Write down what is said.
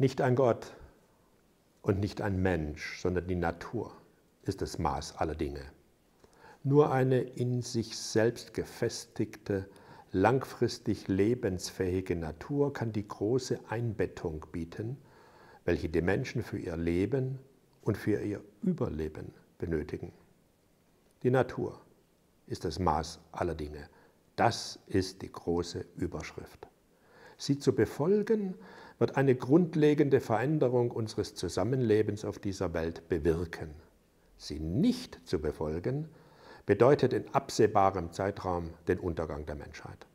Nicht ein Gott und nicht ein Mensch, sondern die Natur ist das Maß aller Dinge. Nur eine in sich selbst gefestigte, langfristig lebensfähige Natur kann die große Einbettung bieten, welche die Menschen für ihr Leben und für ihr Überleben benötigen. Die Natur ist das Maß aller Dinge. Das ist die große Überschrift. Sie zu befolgen wird eine grundlegende Veränderung unseres Zusammenlebens auf dieser Welt bewirken. Sie nicht zu befolgen, bedeutet in absehbarem Zeitraum den Untergang der Menschheit.